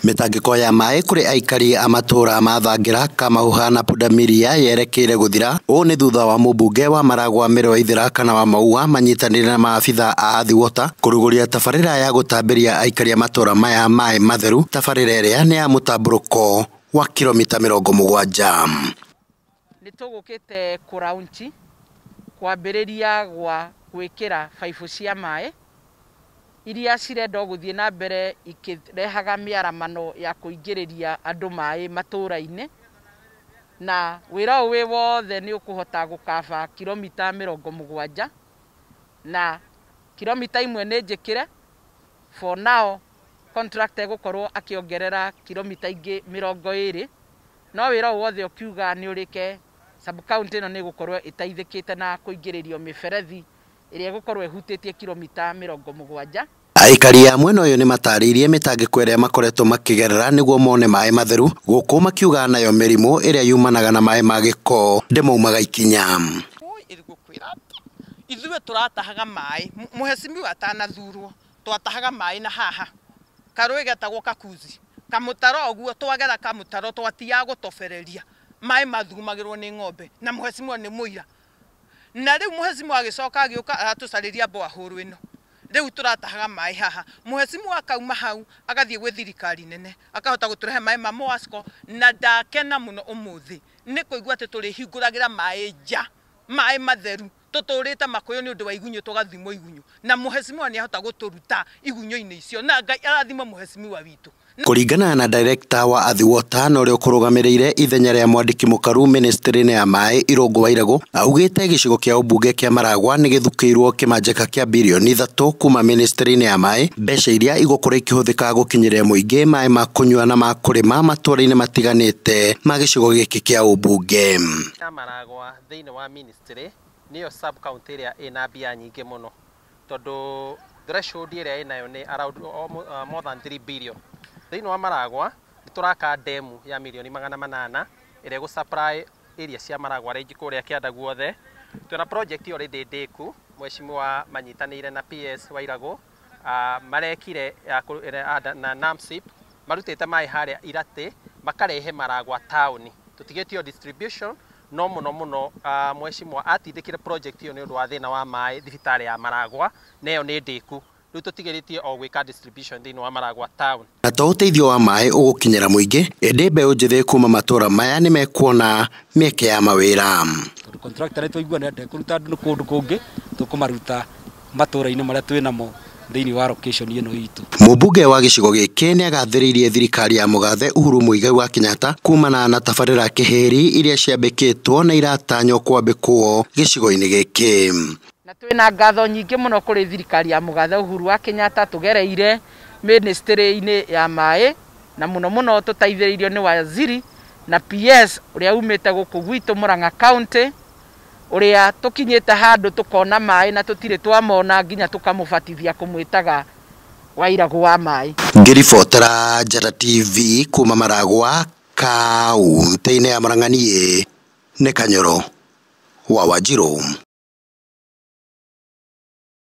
Metangiko ya maĩ kũrĩ aikari a matũra ma thangira kamauha na pundamiria yerekeire gũthira ũũ nĩ thutha wa mubuge wa maragwa mĩrwa ithira kana wa maua manyitanĩire na maabitha a athi water kũrugũria tabarĩra ya gũtambĩria aikari a matũra maya maĩ matheru tabarĩra ĩrĩa nĩ ya mũtambũrũko wa kilomita mĩrongo mũgwanja nĩ tũgũkĩte kũraunchi gwa gwĩkĩra baibũ cia mae iria cirenda guthie na mbere ikirehaga miaramano ya kuingiriria andu mai matũra-inĩ na wira uwe wothe ni ukuhota gũkaba kiromita mirongo mugwanja na kiromita imwe nĩ njĩkĩre for now contractor egũkorwo akiongerera kiromita ingi mirongo iri no wira wothe ũkiuga ni urike sub county no ni gukorwo itaithikite na kũingĩrĩrio miferethi ĩrĩa ĩgũkorwo ĩhutĩtie kiromita mĩrongo mũgwanja aikari a mwena ũyũ nĩ matarĩirie mĩtangĩko ĩrĩa makoretwo makĩgerera nĩguo mone maĩ matheru gũkũ makiuga nayo mĩrimũ ĩrĩa yumanaga na maĩ ma gĩko ndĩmaumaga ikinya ithuĩ tũratahaga maĩ mũhecimiu atanathurwo twatahaga maĩ na haha karũĩ getagwo kakuzi kamũtaro ũguo twagera kamũtaro twatiaga gũtobereria maĩ mathugumagĩrwo nĩ ng'ombe na mũhecimiwa nĩ muira na rä u må hecimu agäcoka agä å ka aratå carä ria ä ino rä u tå ratahaga maä haha må hecimu akauma hau agathiä gwä thirikari nene akahota gå tå rehe maä ma mwasco na ndakena må no å må thä nä kå igua atä tå rä hingå ragä ra maä nja maä matheru tå tå rä te makå yå nä å ndå wa igunyå tå gathimo igunyå na må hecimu nä ahota gå tå ruta igunyå-inä icio na ngai arathimo må wa witå kuringana na director wa athi water na uria ukurugamirire ithenya ria mwandiki mukaru ministry-ini ya mai irungu wa iregu augite gicigo kia ubunge kia maragwa ni githukiirwo kimanjika kia birioni ithatu kuma ministry-ini ya mai mbeca iria igukora ikihuthika gukinyirira muingi mai ma kunyua na ma kurima matũra-ini matiganite ma gicigo giki kia ubunge maragwa thiini wa ministry niyo sub county iria ina mbia nyingi muno tondu threshold iria inayo ni around uh, uh, more than 3 billion thiini wa maragwa nä tå raka ndemu ya mirioni magana manana ä rä a gå cia maragwa rä kå rä a kĩanda guothe twĩna project ĩyo rĩndĩ ndĩku mweshimiwa manyitanĩire na PS Wairagũ uh, marekire uh, na NAMSIP marutĩte maĩ harĩa iratĩ makarehe maragwa taũni tũtigĩtio distribution no mũno mũno uh, mweshimiwa atindĩkire project ĩyo nĩ ũndũ wa thĩna wa maĩ thibitarĩ ya maragwa na ĩyo nĩ ndĩku rä u tå tigä o gwä ka thä wa maragwa town na to å teithio wa maä å gå kinyä ra må ingä ĩndĩ mbeå njĩthĩ kuma matå ra maya nĩ mekuona mä ke ya mawä ra nä twaigua nä ende kå ruta andå kå ndå kå ngä tå kå maruta matå ra-inä marä a twä namo thĩinĩ wa location ĩno itũ mũmbunge wa gĩcigo gĩkĩ nĩ agathĩrĩirie thirikari ya mũgathe Uhuru Mũigai wa Kenyatta kumana na tabarĩra kĩhĩri iria ciambĩkĩtwo na iratanywo kwambĩkwo gĩcigo-inĩ gĩkĩ na twina ngatho nyingi muno kuri thirikari ya mugathe uhuru wa kenyatta tugereire ministry-ini ya mai na muno muno tutaithiriirio ni waziri na PS uria umite guku gwitu Murang'a county uria tukinyite handu tukona mai na tutire twamona nginya tukamubatithia kumwitaga wairagu wa mai ngiribotera Njata TV kuma Maragwa kaunti-inĩ ya Murang'a niĩ nĩ Kanyoro wa wajiro